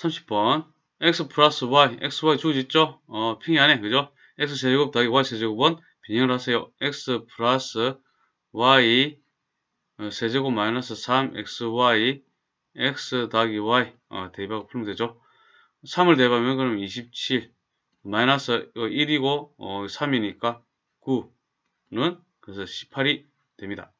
30번 x 플러스 y, xy 주어있죠 어, 핑이 안에 그죠? x 제곱 더하기 y 제곱은 변형을 하세요. x 플러스 y 어, 세제곱 마이너스 3xy x 더하기 y 어, 대입하고 풀면 되죠. 3을 대입하면 그럼 27 마이너스 1이고 어, 3이니까 9는 그래서 18이 됩니다.